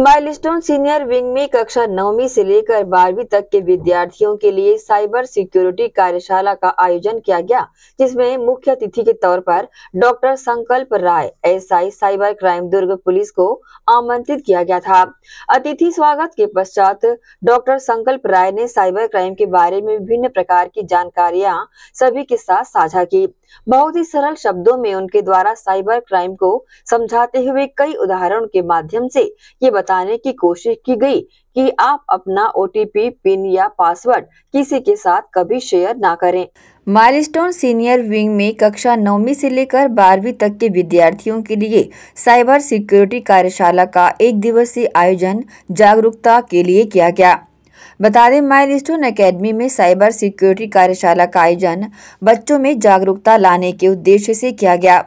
milestone senior wing में कक्षा नौवीं से लेकर बारहवीं तक के विद्यार्थियों के लिए साइबर सिक्योरिटी कार्यशाला का आयोजन किया गया जिसमें मुख्य अतिथि के तौर पर doctor Sankalp Rai SI cyber crime Durg police को आमंत्रित किया गया था अतिथि स्वागत के पश्चात डॉक्टर संकल्प राय ने साइबर क्राइम के बारे में विभिन्न प्रकार की जानकारियाँ सभी के साथ साझा की बहुत ही सरल शब्दों में उनके द्वारा साइबर क्राइम को समझाते हुए कई उदाहरण के माध्यम से ये बता बताने की कोशिश की गई कि आप अपना ओ पिन या पासवर्ड किसी के साथ कभी शेयर ना करें माइलस्टोन सीनियर विंग में कक्षा नौवीं से लेकर बारहवीं तक के विद्यार्थियों के लिए साइबर सिक्योरिटी कार्यशाला का एक दिवसीय आयोजन जागरूकता के लिए किया गया बता दें माइल स्टोन अकेडमी में साइबर सिक्योरिटी कार्यशाला का आयोजन बच्चों में जागरूकता लाने के उद्देश्य से किया गया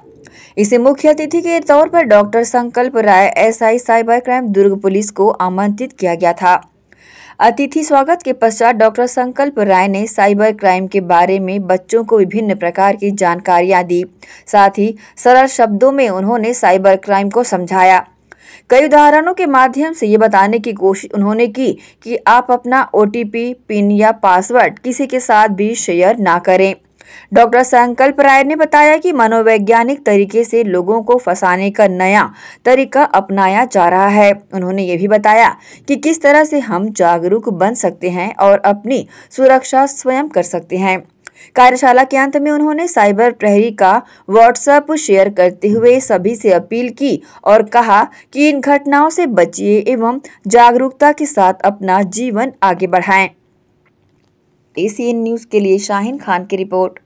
इसे मुख्य अतिथि के तौर पर doctor Sankalp Rai SI cyber crime Durg police को आमंत्रित किया गया था अतिथि स्वागत के पश्चात डॉक्टर संकल्प राय ने साइबर क्राइम के बारे में बच्चों को विभिन्न प्रकार की जानकारियां दी साथ ही सरल शब्दों में उन्होंने साइबर क्राइम को समझाया कई उदाहरणों के माध्यम से ये बताने की कोशिश उन्होंने की कि आप अपना ओ पिन या पासवर्ड किसी के साथ भी शेयर ना करें डॉक्टर संकल्प राय ने बताया कि मनोवैज्ञानिक तरीके से लोगों को फंसाने का नया तरीका अपनाया जा रहा है उन्होंने ये भी बताया कि किस तरह से हम जागरूक बन सकते हैं और अपनी सुरक्षा स्वयं कर सकते हैं कार्यशाला के अंत में उन्होंने साइबर प्रहरी का व्हाट्सएप शेयर करते हुए सभी से अपील की और कहा कि इन घटनाओं से बचिए एवं जागरूकता के साथ अपना जीवन आगे बढ़ाएं एसीएन न्यूज़ के लिए शाहिन खान की रिपोर्ट